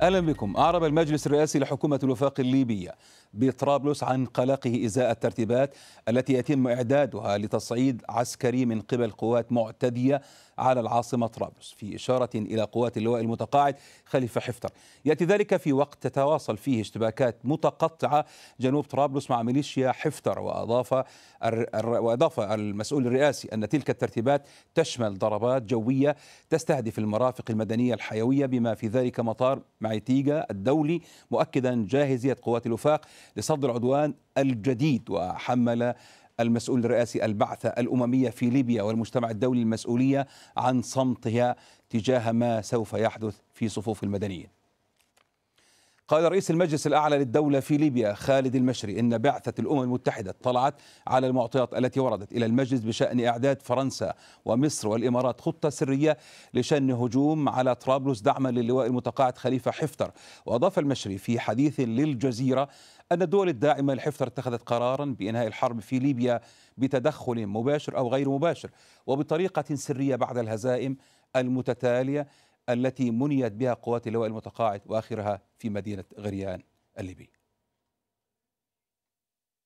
أهلا بكم أعرب المجلس الرئاسي لحكومة الوفاق الليبية بطرابلس عن قلقه إزاء الترتيبات التي يتم إعدادها لتصعيد عسكري من قبل قوات معتدية على العاصمة طرابلس في إشارة إلى قوات اللواء المتقاعد خليفة حفتر يأتي ذلك في وقت تتواصل فيه اشتباكات متقطعة جنوب طرابلس مع ميليشيا حفتر وأضاف وأضاف المسؤول الرئاسي أن تلك الترتيبات تشمل ضربات جوية تستهدف المرافق المدنية الحيوية بما في ذلك مطار معيتيغا الدولي مؤكدا جاهزية قوات الوفاق لصد العدوان الجديد وحمل المسؤول الرئاسي البعثة الأممية في ليبيا والمجتمع الدولي المسؤولية عن صمتها تجاه ما سوف يحدث في صفوف المدنيين قال رئيس المجلس الأعلى للدولة في ليبيا خالد المشري إن بعثة الأمم المتحدة اطلعت على المعطيات التي وردت إلى المجلس بشأن إعداد فرنسا ومصر والإمارات خطة سرية لشن هجوم على طرابلس دعما للواء المتقاعد خليفة حفتر وأضاف المشري في حديث للجزيرة أن الدول الداعمة لحفتر اتخذت قرارا بإنهاء الحرب في ليبيا بتدخل مباشر أو غير مباشر وبطريقة سرية بعد الهزائم المتتالية التي منيت بها قوات اللواء المتقاعد وآخرها في مدينة غريان الليبي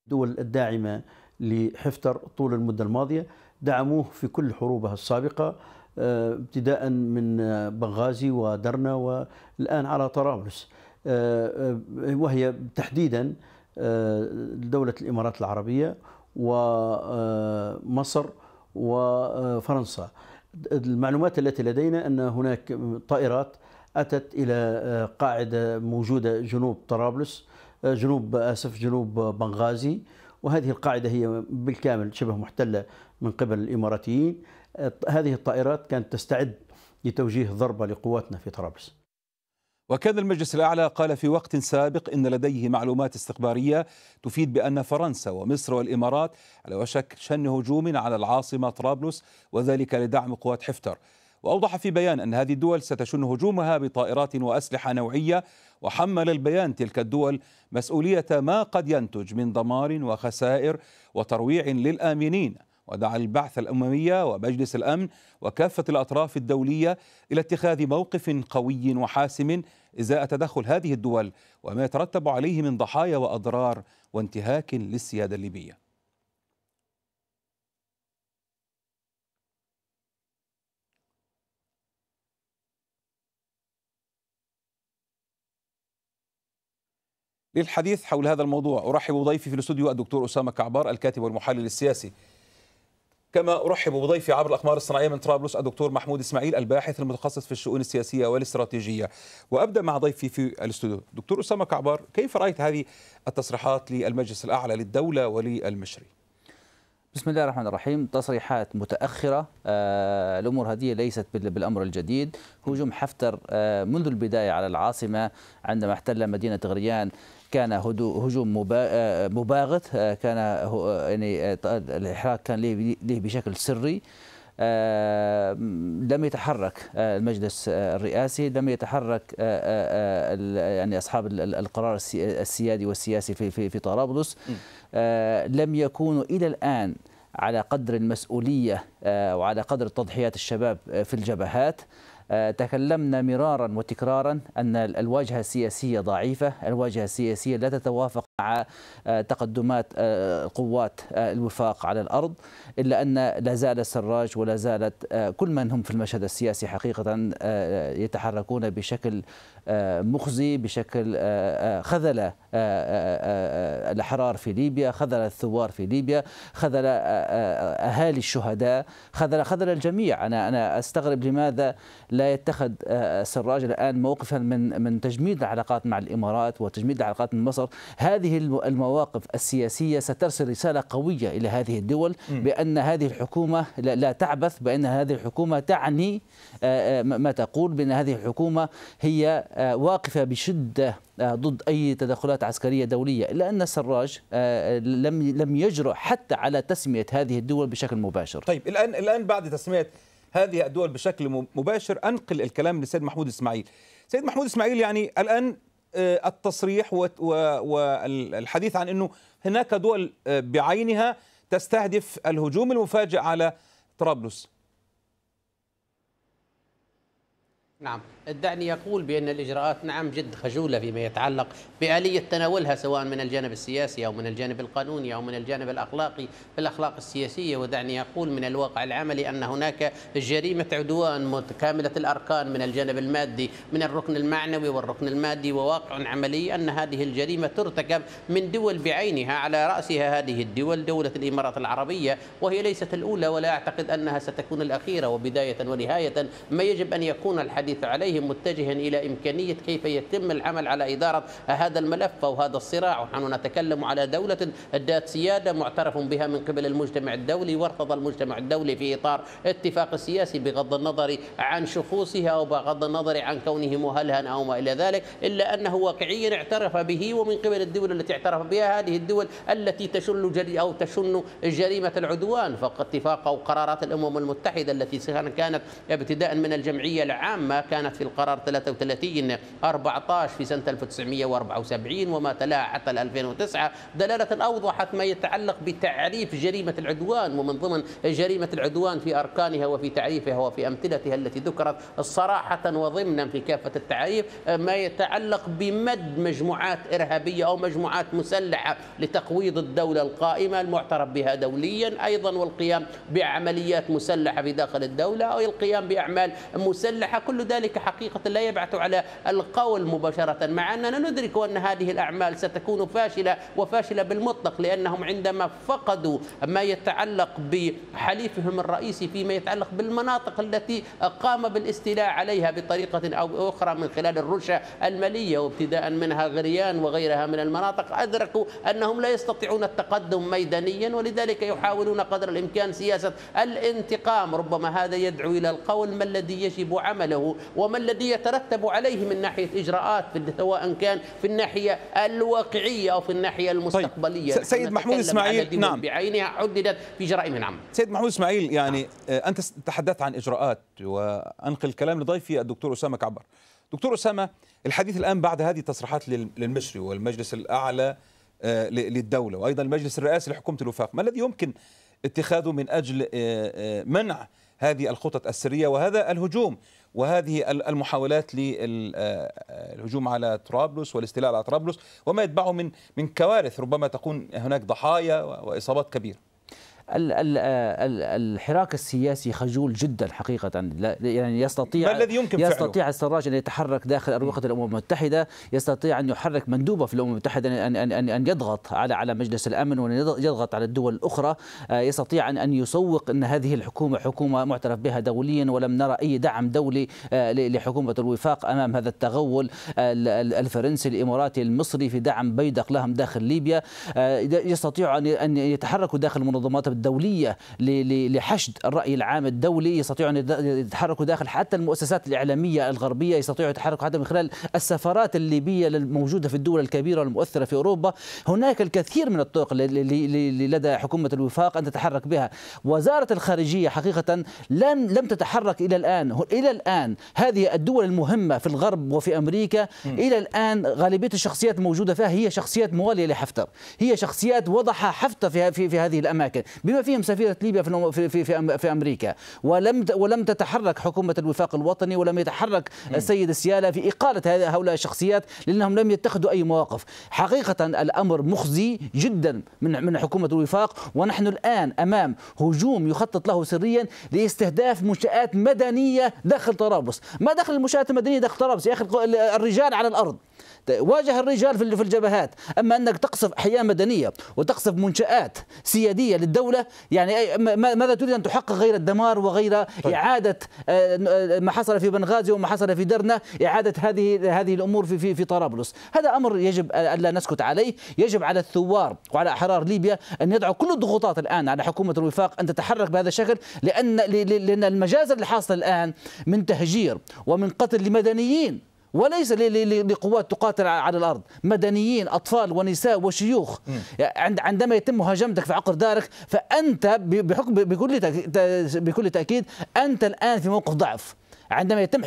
الدول الداعمة لحفتر طول المدة الماضية دعموه في كل حروبها السابقة آه، ابتداء من بنغازي ودرنا والآن على طرابلس آه، آه، وهي تحديدا آه، دولة الإمارات العربية ومصر وفرنسا المعلومات التي لدينا أن هناك طائرات أتت إلى قاعدة موجودة جنوب طرابلس جنوب آسف جنوب بنغازي وهذه القاعدة هي بالكامل شبه محتلة من قبل الإماراتيين هذه الطائرات كانت تستعد لتوجيه ضربة لقواتنا في طرابلس وكان المجلس الأعلى قال في وقت سابق إن لديه معلومات استخبارية تفيد بأن فرنسا ومصر والإمارات على وشك شن هجوم على العاصمة طرابلس وذلك لدعم قوات حفتر وأوضح في بيان أن هذه الدول ستشن هجومها بطائرات وأسلحة نوعية وحمل البيان تلك الدول مسؤولية ما قد ينتج من دمار وخسائر وترويع للآمنين ودعا البعث الأممية ومجلس الأمن وكافة الأطراف الدولية إلى اتخاذ موقف قوي وحاسم إزاء تدخل هذه الدول وما يترتب عليه من ضحايا وأضرار وانتهاك للسيادة الليبية للحديث حول هذا الموضوع أرحب ضيفي في الاستوديو الدكتور أسامة كعبار الكاتب والمحلل السياسي كما ارحب بضيفي عبر الاقمار الصناعيه من طرابلس الدكتور محمود اسماعيل الباحث المتخصص في الشؤون السياسيه والاستراتيجيه وابدا مع ضيفي في الاستوديو دكتور اسامه كعبار كيف رايت هذه التصريحات للمجلس الاعلى للدوله وللمشري بسم الله الرحمن الرحيم تصريحات متأخرة آه، الأمور هذه ليست بالأمر الجديد هجوم حفتر آه، منذ البداية على العاصمة عندما احتل مدينة غريان كان هجوم آه، مباغت آه، كان يعني آه، الحراك كان له بشكل سري لم يتحرك المجلس الرئاسي لم يتحرك يعني اصحاب القرار السيادي والسياسي في في, في طرابلس لم يكونوا الى الان على قدر المسؤوليه وعلى قدر تضحيات الشباب في الجبهات آه، تكلمنا مرارا وتكرارا أن الواجهة السياسية ضعيفة الواجهة السياسية لا تتوافق مع آه، تقدمات آه، قوات الوفاق على الأرض إلا أن لا زال السراج ولا زالت كل من هم في المشهد السياسي حقيقة يتحركون بشكل مخزي بشكل خذل الأحرار في ليبيا خذل الثوار في ليبيا خذل أهالي الشهداء خذل خذل الجميع أنا أنا أستغرب لماذا لا يتخذ السراج آه، آه، الان موقفا من من تجميد العلاقات مع الامارات وتجميد العلاقات من مصر، هذه المواقف السياسيه سترسل رساله قويه الى هذه الدول بان هذه الحكومه لا تعبث بان هذه الحكومه تعني آه، ما تقول بان هذه الحكومه هي واقفه بشده ضد اي تدخلات عسكريه دوليه الا ان السراج لم لم يجرؤ حتى على تسميه هذه الدول بشكل مباشر. طيب الان الان بعد تسميه هذه الدول بشكل مباشر انقل الكلام للسيد محمود اسماعيل سيد محمود اسماعيل يعني الان آه، التصريح والحديث عن انه هناك دول آه، بعينها تستهدف الهجوم المفاجئ على طرابلس نعم الدعني يقول بأن الإجراءات نعم جد خجولة فيما يتعلق بآلية تناولها سواء من الجانب السياسي أو من الجانب القانوني أو من الجانب الأخلاقي في الأخلاق السياسية ودعني أقول من الواقع العملي أن هناك جريمة عدوان متكاملة الأركان من الجانب المادي من الركن المعنوي والركن المادي وواقع عملي أن هذه الجريمة ترتكب من دول بعينها على رأسها هذه الدول دولة الإمارات العربية وهي ليست الأولى ولا أعتقد أنها ستكون الأخيرة وبداية ونهاية ما يجب أن يكون الحديث عليه عليه متجها إلى إمكانية كيف يتم العمل على إدارة هذا الملف أو هذا الصراع ونحن نتكلم على دولة ذات سيادة معترف بها من قبل المجتمع الدولي وارتضى المجتمع الدولي في إطار اتفاق سياسي بغض النظر عن شخوصها أو بغض النظر عن كونه مهلها أو ما إلى ذلك إلا أنه واقعيا اعترف به ومن قبل الدول التي اعترف بها هذه الدول التي تشن جري أو تشن جريمة العدوان اتفاق أو قرارات الأمم المتحدة التي كانت ابتداء من الجمعية العامة كانت في في القرار 33 14 في سنة 1974 وما تلاها حتى 2009 دلالة أوضحت ما يتعلق بتعريف جريمة العدوان ومن ضمن جريمة العدوان في أركانها وفي تعريفها وفي أمثلتها التي ذكرت صراحة وضمنا في كافة التعريف ما يتعلق بمد مجموعات إرهابية أو مجموعات مسلحة لتقويض الدولة القائمة المعترف بها دوليا أيضا والقيام بعمليات مسلحة في داخل الدولة أو القيام بأعمال مسلحة كل ذلك حق حقيقة لا يبعث على القول مباشرة مع أننا ندرك أن هذه الأعمال ستكون فاشلة وفاشلة بالمطلق لأنهم عندما فقدوا ما يتعلق بحليفهم الرئيسي فيما يتعلق بالمناطق التي قام بالاستيلاء عليها بطريقة أو أخرى من خلال الرشا المالية وابتداء منها غريان وغيرها من المناطق أدركوا أنهم لا يستطيعون التقدم ميدانيا ولذلك يحاولون قدر الإمكان سياسة الانتقام ربما هذا يدعو إلى القول ما الذي يجب عمله وما الذي يترتب عليه من ناحية إجراءات سواء كان في الناحية الواقعية أو في الناحية طيب، المستقبلية طيب. سيد محمود إسماعيل نعم بعينها عددت في جرائم نعم سيد محمود إسماعيل نعم. يعني نعم. أنت تحدثت عن إجراءات وأنقل الكلام لضيفي الدكتور أسامة كعبر دكتور أسامة الحديث الآن بعد هذه التصريحات للمشري والمجلس الأعلى آه، للدولة وأيضا المجلس الرئاسي لحكومة الوفاق ما الذي يمكن اتخاذه من أجل آه، منع هذه الخطط السرية وهذا الهجوم وهذه المحاولات للهجوم آه، على طرابلس والاستيلاء على طرابلس وما يتبعه من من كوارث ربما تكون هناك ضحايا واصابات كبيره آه، الحراك السياسي خجول جدا حقيقة يعني يستطيع ما الذي يمكن يستطيع فعله؟ السراج أن يتحرك داخل أروقة الأمم المتحدة يستطيع أن يحرك مندوبة في الأمم المتحدة أن أن أن يضغط على على مجلس الأمن وأن يضغط على الدول الأخرى آه، يستطيع أن أن يسوق أن هذه الحكومة حكومة معترف بها دوليا ولم نرى أي دعم دولي آه، لحكومة الوفاق أمام هذا التغول الفرنسي الإماراتي المصري في دعم بيدق لهم داخل ليبيا يستطيع أن أن يتحركوا داخل منظمات المكتب الدولية لحشد الرأي العام الدولي يستطيعوا أن يتحركوا داخل حتى المؤسسات الإعلامية الغربية يستطيعوا يتحركوا حتى من خلال السفارات الليبية الموجودة في الدول الكبيرة والمؤثرة في أوروبا هناك الكثير من الطرق لدى حكومة الوفاق أن تتحرك بها وزارة الخارجية حقيقة لم لم تتحرك إلى الآن إلى الآن هذه الدول المهمة في الغرب وفي أمريكا إلى الآن غالبية الشخصيات الموجودة فيها هي شخصيات موالية لحفتر هي شخصيات وضعها حفتر في, في هذه الأماكن بما فيهم سفيره ليبيا في في في, في امريكا ولم ولم تتحرك حكومه الوفاق الوطني ولم يتحرك السيد السياله في اقاله هؤلاء الشخصيات لانهم لم يتخذوا اي مواقف حقيقه الامر مخزي جدا من من حكومه الوفاق ونحن الان امام هجوم يخطط له سريا لاستهداف منشات مدنيه داخل طرابلس ما دخل المنشات المدنيه داخل طرابلس يا اخي الرجال على الارض واجه الرجال في الجبهات أما أنك تقصف أحياء مدنية وتقصف منشآت سيادية للدولة يعني ماذا تريد أن تحقق غير الدمار وغير طيب. إعادة آه، آه، ما حصل في بنغازي وما حصل في درنا إعادة هذه هذه الأمور في في, في طرابلس هذا أمر يجب آه، ألا نسكت عليه يجب على الثوار وعلى أحرار ليبيا أن يدعوا كل الضغوطات الآن على حكومة الوفاق أن تتحرك بهذا الشكل لأن لأن المجازر اللي الآن من تهجير ومن قتل لمدنيين وليس لقوات تقاتل على الارض مدنيين اطفال ونساء وشيوخ عندما يتم مهاجمتك في عقر دارك فانت بحكم بكل بكل تاكيد انت الان في موقف ضعف عندما يتم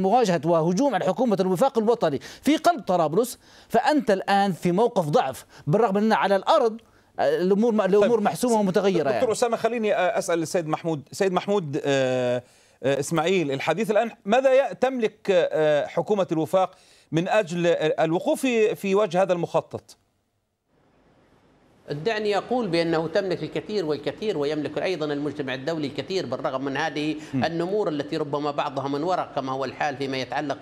مواجهة وهجوم على حكومة الوفاق الوطني في قلب طرابلس فأنت الآن في موقف ضعف بالرغم أن على الأرض آه، الأمور الأمور طيب، محسومة ومتغيرة دكتور يعني. أسامة خليني آه، أسأل السيد محمود سيد محمود آه آه، اسماعيل الحديث الان ماذا تملك آه، حكومه الوفاق من اجل آه، الوقوف في وجه هذا المخطط؟ الدعني أقول بأنه تملك الكثير والكثير ويملك أيضا المجتمع الدولي الكثير بالرغم من هذه النمور التي ربما بعضها من ورق كما هو الحال فيما يتعلق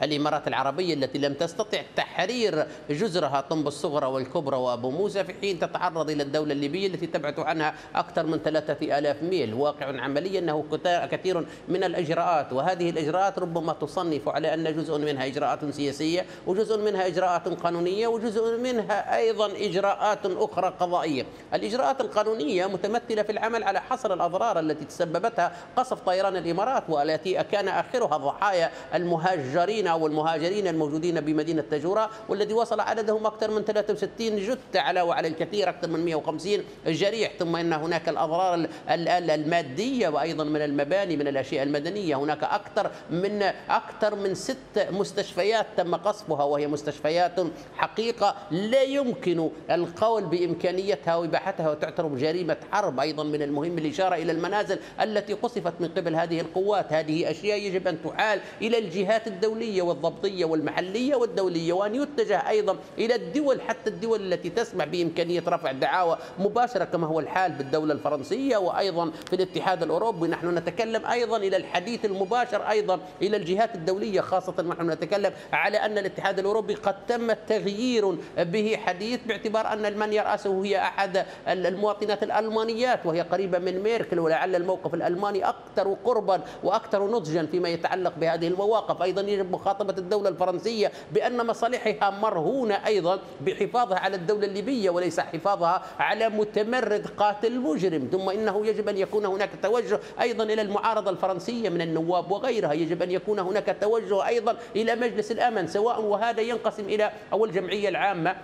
بالإمارات العربية التي لم تستطع تحرير جزرها طنب الصغرى والكبرى وأبو موسى في حين تتعرض إلى الدولة الليبية التي تبعث عنها أكثر من 3000 ميل واقع عملي أنه كثير من الإجراءات وهذه الإجراءات ربما تصنف على أن جزء منها إجراءات سياسية وجزء منها إجراءات قانونية وجزء منها أيضا إجراءات أخرى أخرى قضائية الإجراءات القانونية متمثلة في العمل على حصر الأضرار التي تسببتها قصف طيران الإمارات والتي كان آخرها ضحايا المهجرين أو المهاجرين الموجودين بمدينة تجورة والذي وصل عددهم أكثر من 63 جثة على وعلى الكثير أكثر من 150 جريح ثم أن هناك الأضرار المادية وأيضا من المباني من الأشياء المدنية هناك أكثر من أكثر من ست مستشفيات تم قصفها وهي مستشفيات حقيقة لا يمكن القول بإمكانها وإمكانيتها وإباحتها وتعتبر جريمة حرب أيضا من المهم الإشارة إلى المنازل التي قصفت من قبل هذه القوات هذه أشياء يجب أن تحال إلى الجهات الدولية والضبطية والمحلية والدولية وأن يتجه أيضا إلى الدول حتى الدول التي تسمع بإمكانية رفع دعاوى مباشرة كما هو الحال بالدولة الفرنسية وأيضا في الاتحاد الأوروبي نحن نتكلم أيضا إلى الحديث المباشر أيضا إلى الجهات الدولية خاصة نحن نتكلم على أن الاتحاد الأوروبي قد تم تغيير به حديث باعتبار أن من يرأى الرئاسة وهي أحد المواطنات الألمانيات وهي قريبة من ميركل ولعل الموقف الألماني أكثر قربا وأكثر نضجا فيما يتعلق بهذه المواقف أيضا يجب مخاطبة الدولة الفرنسية بأن مصالحها مرهونة أيضا بحفاظها على الدولة الليبية وليس حفاظها على متمرد قاتل مجرم ثم إنه يجب أن يكون هناك توجه أيضا إلى المعارضة الفرنسية من النواب وغيرها يجب أن يكون هناك توجه أيضا إلى مجلس الأمن سواء وهذا ينقسم إلى أو الجمعية العامة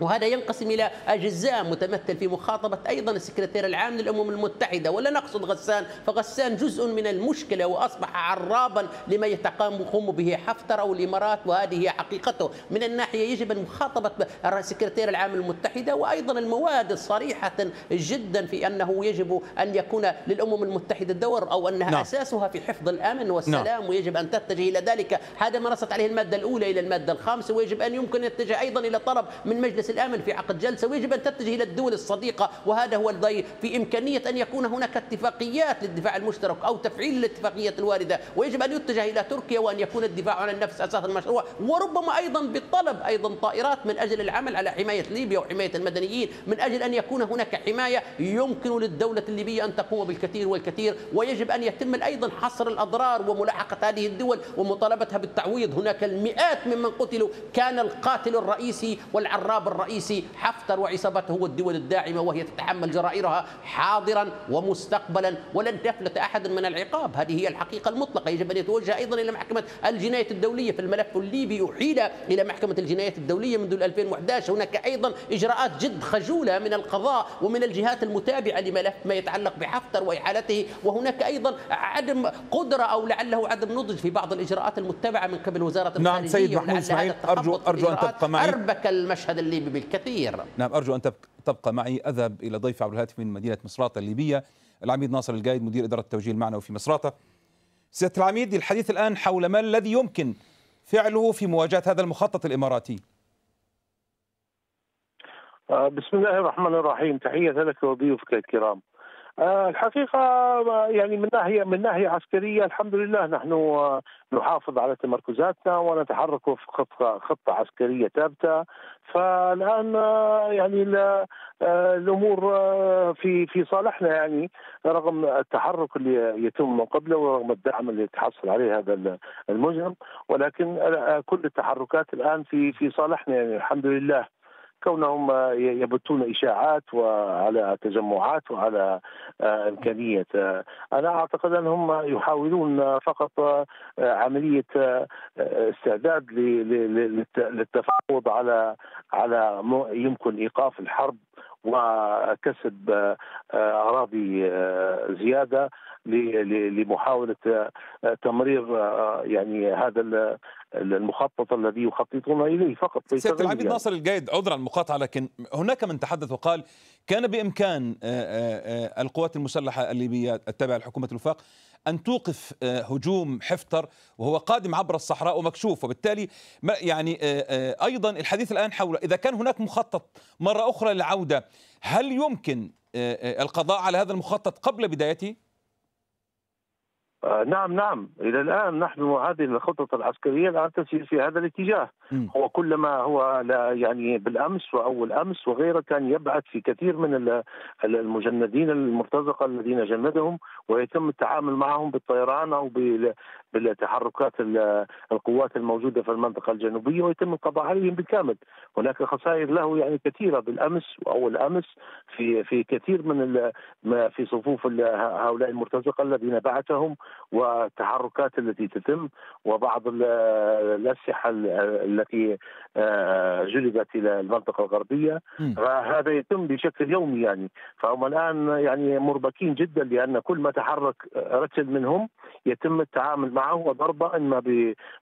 وهذا ينقسم الى اجزاء متمثل في مخاطبه ايضا السكرتير العام للامم المتحده ولا نقصد غسان فغسان جزء من المشكله واصبح عرابا لما يتقام به حفتر او الامارات وهذه هي حقيقته من الناحيه يجب ان مخاطبه السكرتير العام المتحده وايضا المواد صريحه جدا في انه يجب ان يكون للامم المتحده دور او انها نعم. اساسها في حفظ الامن نعم. والسلام نعم. ويجب ان تتجه الى ذلك هذا ما نصت عليه الماده الاولى الى الماده الخامسه ويجب ان يمكن ان يتجه ايضا الى طلب من مجلس مجلس الامن في عقد جلسه ويجب ان تتجه الى الدول الصديقه وهذا هو الضي في امكانيه ان يكون هناك اتفاقيات للدفاع المشترك او تفعيل الاتفاقيات الوارده ويجب ان يتجه الى تركيا وان يكون الدفاع عن النفس اساس المشروع وربما ايضا بطلب ايضا طائرات من اجل العمل على حمايه ليبيا وحمايه المدنيين من اجل ان يكون هناك حمايه يمكن للدوله الليبيه ان تقوم بالكثير والكثير ويجب ان يتم ايضا حصر الاضرار وملاحقه هذه الدول ومطالبتها بالتعويض هناك المئات ممن قتلوا كان القاتل الرئيسي والعراب الرئيسي الرئيسي حفتر وعصابته الدول الداعمة وهي تتحمل جرائرها حاضرا ومستقبلا ولن تفلت أحد من العقاب هذه هي الحقيقة المطلقة يجب أن يتوجه أيضا إلى محكمة الجناية الدولية في الملف الليبي أحيل إلى محكمة الجناية الدولية منذ 2011 هناك أيضا إجراءات جد خجولة من القضاء ومن الجهات المتابعة لملف ما يتعلق بحفتر وإحالته وهناك أيضا عدم قدرة أو لعله عدم نضج في بعض الإجراءات المتبعة من قبل وزارة الخارجية نعم سيد محمود إسماعيل أرجو أرجو أن تبقى معي أربك المشهد الليبي الجانب بالكثير نعم أرجو أن تبقى معي أذهب إلى ضيف عبر الهاتف من مدينة مصراتة الليبية العميد ناصر الجايد مدير إدارة التوجيه المعنوي في مصراتة سيادة العميد الحديث الآن حول ما الذي يمكن فعله في مواجهة هذا المخطط الإماراتي آه، بسم الله الرحمن الرحيم تحية لك وضيوفك الكرام آه، الحقيقة يعني من ناحية من ناحية عسكرية الحمد لله نحن آه، نحافظ على تمركزاتنا ونتحرك وفق خطة, خطة عسكرية ثابتة فالآن آه، يعني الأمور في في صالحنا يعني رغم التحرك اللي يتم من قبله ورغم الدعم اللي تحصل عليه هذا المجرم ولكن كل التحركات الآن في في صالحنا يعني الحمد لله كونهم آه، يبثون اشاعات وعلى تجمعات وعلى آه، امكانيه آه، انا اعتقد انهم يحاولون فقط عمليه استعداد للتفاوض على على يمكن ايقاف الحرب وكسب آه، آه، اراضي آه، زياده لمحاوله تمرير يعني هذا المخطط الذي يخططون اليه فقط سياده العميد يعني. ناصر الجيد عذرا عن المقاطعه لكن هناك من تحدث وقال كان بامكان القوات المسلحه الليبيه التابعه لحكومه الوفاق أن توقف آه، هجوم حفتر وهو قادم عبر الصحراء ومكشوف وبالتالي يعني آه، آه، أيضا الحديث الآن حول إذا كان هناك مخطط مرة أخرى للعودة هل يمكن القضاء على هذا المخطط قبل بدايته؟ نعم نعم إلى الآن نحن هذه الخطط العسكرية الآن تسير في هذا الاتجاه هو كلما هو لا يعني بالامس واول امس وغيره كان يبعث في كثير من المجندين المرتزقه الذين جندهم ويتم التعامل معهم بالطيران او بالتحركات القوات الموجوده في المنطقه الجنوبيه ويتم القضاء عليهم بالكامل، هناك خسائر له يعني كثيره بالامس واول امس في في كثير من في صفوف هؤلاء المرتزقه الذين بعثهم والتحركات التي تتم وبعض الاسلحه التي آه، جلبت الى المنطقه الغربيه وهذا يتم بشكل يومي يعني فهم الان يعني مربكين جدا لان كل ما تحرك رتل منهم يتم التعامل معه وضربه اما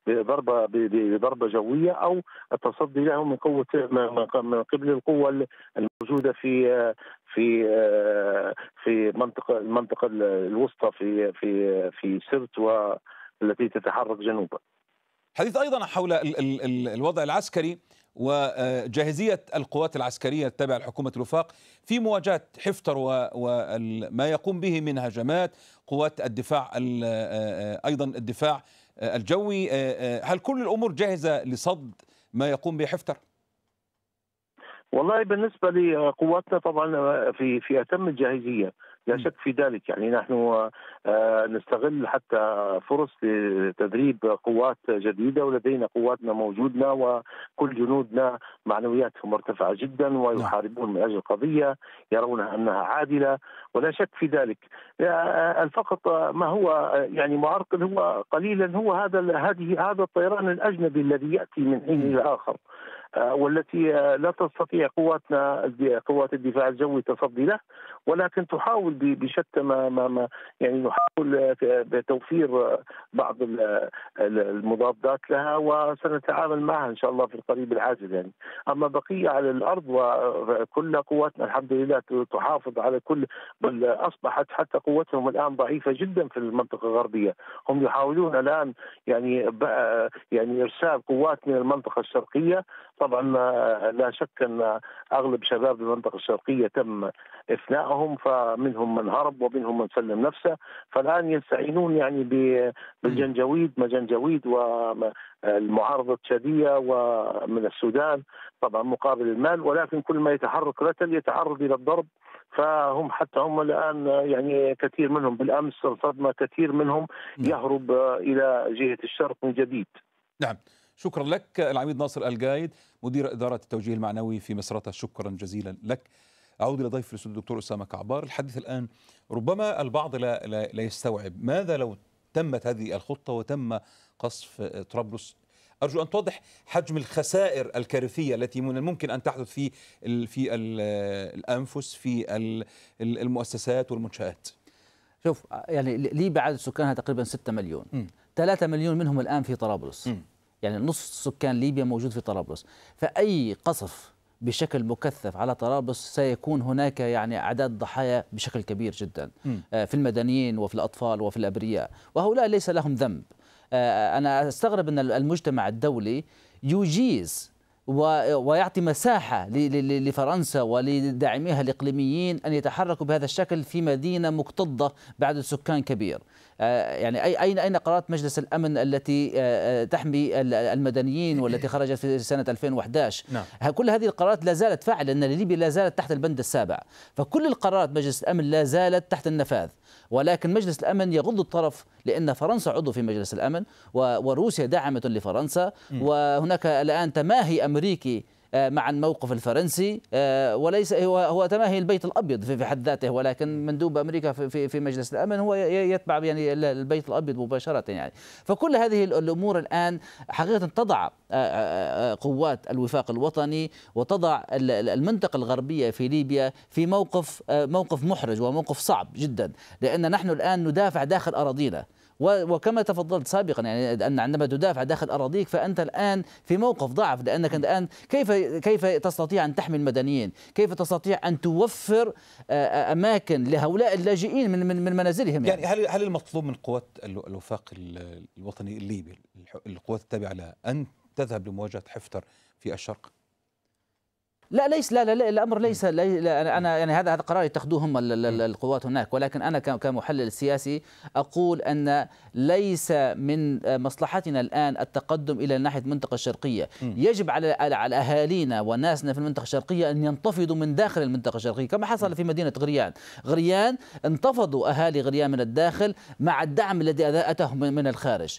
بضربه بضربه جويه او التصدي له من قوه من قبل القوه الموجوده في في في منطقه المنطقه الوسطى في في في سرت والتي تتحرك جنوبا. حديث أيضا حول الوضع العسكري وجاهزية القوات العسكرية التابعة لحكومة الوفاق في مواجهة حفتر وما يقوم به من هجمات قوات الدفاع آه، آه، أيضا الدفاع الجوي آه، هل كل الأمور جاهزة لصد ما يقوم به حفتر؟ والله بالنسبة لقواتنا طبعا في في أتم الجاهزية لا شك في ذلك يعني نحن آه، نستغل حتى فرص لتدريب قوات جديده ولدينا قواتنا موجودنا وكل جنودنا معنوياتهم مرتفعه جدا نعم. ويحاربون من اجل قضيه يرونها انها عادله ولا شك في ذلك آه، آه، فقط ما هو يعني معرقل هو قليلا هو هذا هذه هذا الطيران الاجنبي الذي ياتي من حين الى اخر آه، والتي آه، لا تستطيع قواتنا قوات الدفاع الجوي التصدي له ولكن تحاول بشتى ما, ما, ما يعني نحاول آه، بتوفير بعض المضادات لها وسنتعامل معها ان شاء الله في القريب العاجل يعني اما بقيه على الارض وكل قواتنا الحمد لله تحافظ على كل بل اصبحت حتى قوتهم الان ضعيفه جدا في المنطقه الغربيه هم يحاولون الان يعني يعني ارسال قوات من المنطقه الشرقيه طبعا آه، لا شك ان اغلب شباب المنطقه الشرقيه تم افنائهم فمنهم من هرب ومنهم من سلم نفسه فالان يستعينون يعني بالجنجويد جنجويد والمعارضه الشاديه ومن السودان طبعا مقابل المال ولكن كل ما يتحرك رتل يتعرض الى الضرب فهم حتى هم الان يعني كثير منهم بالامس صدمه كثير منهم نعم. يهرب آه، الى جهه الشرق من جديد. نعم. شكرا لك العميد ناصر الجايد مدير إدارة التوجيه المعنوي في مسرته شكرا جزيلا لك أعود إلى ضيف الأستاذ الدكتور أسامة كعبار الحديث الآن ربما البعض لا, لا, لا يستوعب ماذا لو تمت هذه الخطة وتم قصف طرابلس أرجو أن توضح حجم الخسائر الكارثية التي من الممكن أن تحدث في في الأنفس في المؤسسات والمنشآت شوف يعني ليبيا عدد سكانها تقريبا 6 مليون م. 3 مليون منهم الآن في طرابلس م. يعني نصف سكان ليبيا موجود في طرابلس فأي قصف بشكل مكثف على طرابلس سيكون هناك يعني اعداد ضحايا بشكل كبير جدا م. آه، في المدنيين وفي الاطفال وفي الابرياء وهؤلاء ليس لهم ذنب آه، انا استغرب ان المجتمع الدولي يجيز ويعطي مساحة لفرنسا ولداعميها الإقليميين أن يتحركوا بهذا الشكل في مدينة مكتظة بعد سكان كبير آه، يعني أين أين قرارات مجلس الأمن التي آه، آه، تحمي المدنيين والتي خرجت في سنة 2011 نعم. كل هذه القرارات لا زالت فاعلة لأن ليبيا لا زالت تحت البند السابع فكل القرارات مجلس الأمن لا زالت تحت النفاذ ولكن مجلس الأمن يغض الطرف لأن فرنسا عضو في مجلس الأمن وروسيا داعمة لفرنسا وهناك الآن تماهي أمريكي آه، مع الموقف الفرنسي آه، وليس هو هو تماهي البيت الابيض في حد ذاته ولكن مندوب امريكا في في مجلس الامن هو يتبع يعني البيت الابيض مباشره يعني فكل هذه الامور الان حقيقه تضع آه، قوات الوفاق الوطني وتضع المنطقه الغربيه في ليبيا في موقف موقف محرج وموقف صعب جدا لان نحن الان ندافع داخل اراضينا وكما تفضلت سابقا يعني ان عندما تدافع داخل اراضيك فانت الان في موقف ضعف لانك الان كيف كيف تستطيع ان تحمي المدنيين؟ كيف تستطيع ان توفر آه، آه، اماكن لهؤلاء اللاجئين من من, من منازلهم يعني, يعني هل هل المطلوب من قوات الوفاق الوطني الليبي القوات التابعه لها ان تذهب لمواجهه حفتر في الشرق؟ لا ليس لا, لا, لا الامر ليس لا, لا انا يعني هذا هذا قرار يتخذوه هم القوات هناك ولكن انا كمحلل سياسي اقول ان ليس من مصلحتنا الان التقدم الى ناحيه المنطقه الشرقيه يجب على على اهالينا وناسنا في المنطقه الشرقيه ان ينتفضوا من داخل المنطقه الشرقيه كما حصل في مدينه غريان غريان انتفضوا اهالي غريان من الداخل مع الدعم الذي اتاهم من الخارج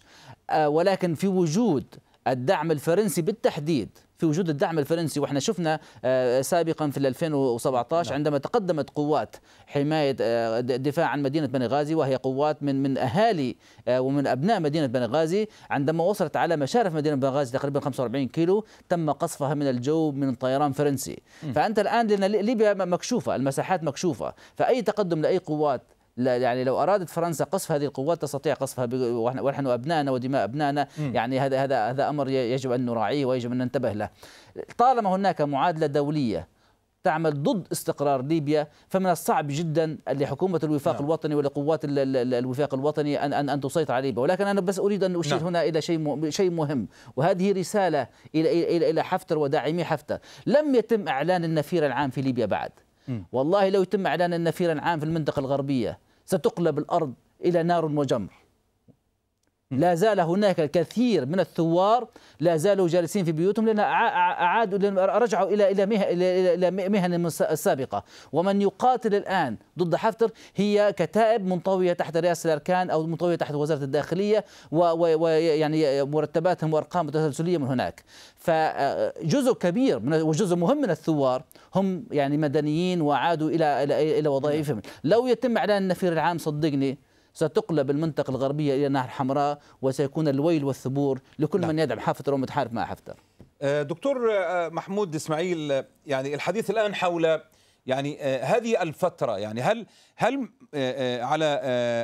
آه، ولكن في وجود الدعم الفرنسي بالتحديد في وجود الدعم الفرنسي واحنا شفنا آه، سابقا في 2017 نعم. عندما تقدمت قوات حمايه الدفاع آه، عن مدينه بنغازي وهي قوات من من اهالي آه، ومن ابناء مدينه بنغازي عندما وصلت على مشارف مدينه بنغازي تقريبا 45 كيلو تم قصفها من الجو من طيران فرنسي فانت الان لان ليبيا مكشوفه المساحات مكشوفه فاي تقدم لاي قوات لا يعني لو ارادت فرنسا قصف هذه القوات تستطيع قصفها ونحن ابنائنا ودماء ابنائنا يعني هذا هذا هذا امر يجب ان نراعيه ويجب ان ننتبه له طالما هناك معادله دوليه تعمل ضد استقرار ليبيا فمن الصعب جدا لحكومه الوفاق نعم. الوطني ولقوات الوفاق الوطني ان ان ان تسيطر على ليبيا ولكن انا بس اريد ان اشير نعم. هنا الى شيء شيء مهم وهذه رساله الى الى الى حفتر وداعمي حفتر لم يتم اعلان النفير العام في ليبيا بعد والله لو يتم اعلان النفير العام في المنطقه الغربيه ستقلب الأرض إلى نار وجمر لا زال هناك الكثير من الثوار لا زالوا جالسين في بيوتهم لان اعادوا رجعوا الى الى الى مهن السابقه ومن يقاتل الان ضد حفتر هي كتائب منطويه تحت رئاسه الاركان او منطويه تحت وزاره الداخليه ويعني مرتباتهم وارقام تسلسليه من هناك فجزء كبير من وجزء مهم من الثوار هم يعني مدنيين وعادوا الى الى الى وظائفهم لو يتم اعلان النفير العام صدقني ستقلب المنطقة الغربية إلى نهر حمراء وسيكون الويل والثبور لكل نعم. من يدعم حفتر ومتحارب مع حفتر آه، دكتور آه، محمود إسماعيل آه، يعني الحديث الآن حول يعني هذه الفترة يعني هل هل على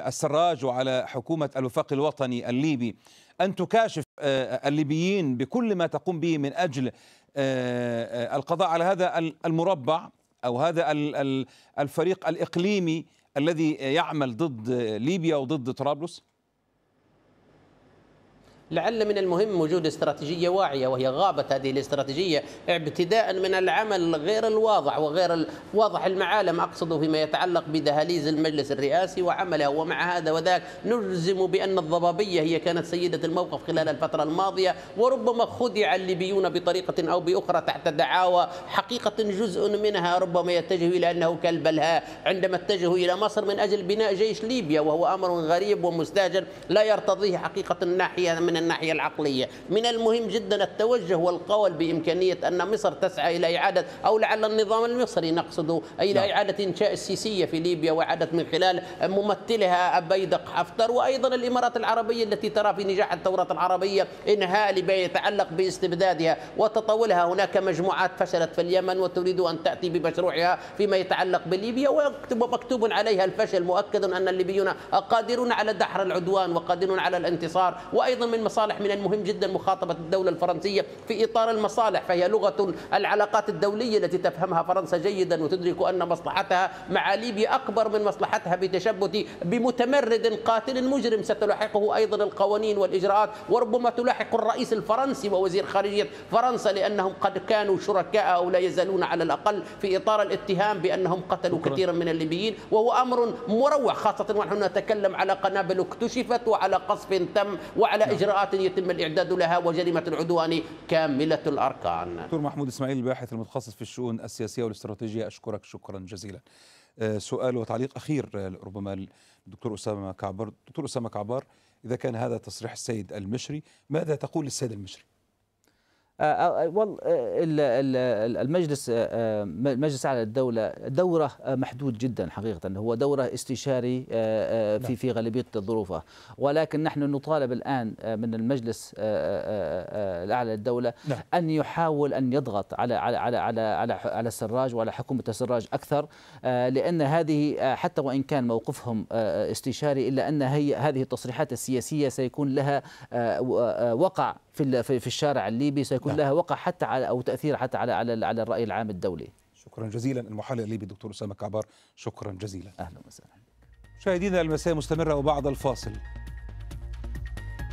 السراج وعلى حكومة الوفاق الوطني الليبي أن تكاشف الليبيين بكل ما تقوم به من أجل القضاء على هذا المربع أو هذا الفريق الإقليمي الذي يعمل ضد ليبيا وضد طرابلس لعل من المهم وجود استراتيجيه واعيه وهي غابت هذه الاستراتيجيه ابتداء من العمل غير الواضح وغير واضح المعالم اقصد فيما يتعلق بدهاليز المجلس الرئاسي وعمله ومع هذا وذاك نجزم بان الضبابيه هي كانت سيده الموقف خلال الفتره الماضيه وربما خدع الليبيون بطريقه او باخرى تحت دعاوى حقيقه جزء منها ربما يتجه الى انه كالبلهاء عندما اتجهوا الى مصر من اجل بناء جيش ليبيا وهو امر غريب ومستاجر لا يرتضيه حقيقه الناحيه من الناحية العقلية من المهم جدا التوجه والقول بإمكانية أن مصر تسعى إلى إعادة أو لعل النظام المصري نقصد إلى لا. نعم. إعادة إنشاء السيسية في ليبيا وإعادة من خلال ممثلها بيدق حفتر وأيضا الإمارات العربية التي ترى في نجاح الثورة العربية إنهاء لما يتعلق باستبدادها وتطاولها هناك مجموعات فشلت في اليمن وتريد أن تأتي بمشروعها فيما يتعلق بليبيا ومكتوب عليها الفشل مؤكد أن الليبيون قادرون على دحر العدوان وقادرون على الانتصار وأيضا من المصالح من المهم جدا مخاطبة الدولة الفرنسية في إطار المصالح فهي لغة العلاقات الدولية التي تفهمها فرنسا جيدا وتدرك أن مصلحتها مع ليبيا أكبر من مصلحتها بتشبث بمتمرد قاتل مجرم ستلاحقه أيضا القوانين والإجراءات وربما تلاحق الرئيس الفرنسي ووزير خارجية فرنسا لأنهم قد كانوا شركاء أو لا يزالون على الأقل في إطار الاتهام بأنهم قتلوا مكرا. كثيرا من الليبيين وهو أمر مروع خاصة ونحن نتكلم على قنابل اكتشفت وعلى قصف تم وعلى نعم. إجراءات إجراءات يتم الإعداد لها وجريمة العدوان كاملة الأركان دكتور محمود إسماعيل الباحث المتخصص في الشؤون السياسية والاستراتيجية أشكرك شكرا جزيلا آه، سؤال وتعليق أخير آه، ربما للدكتور أسامة كعبار دكتور أسامة كعبار إذا كان هذا تصريح السيد المشري ماذا تقول للسيد المشري المجلس مجلس اعلى الدوله دوره محدود جدا حقيقه هو دوره استشاري آه، آه، في نعم. في غالبيه ظروفه ولكن نحن نطالب الان آه، من المجلس الاعلى للدوله نعم. ان يحاول ان يضغط على على على على على, على السراج وعلى حكومه السراج اكثر لان هذه حتى وان كان موقفهم استشاري الا ان هي هذه التصريحات السياسيه سيكون لها وقع في في الشارع الليبي سيكون نعم. لها وقع حتى على او تاثير حتى على على على الراي العام الدولي. شكرا جزيلا المحلل الليبي الدكتور اسامه كعبار شكرا جزيلا. اهلا وسهلا. مشاهدينا المساء مستمره وبعد الفاصل.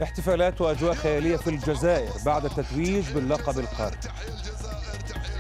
احتفالات واجواء خياليه في الجزائر بعد التتويج باللقب القاري.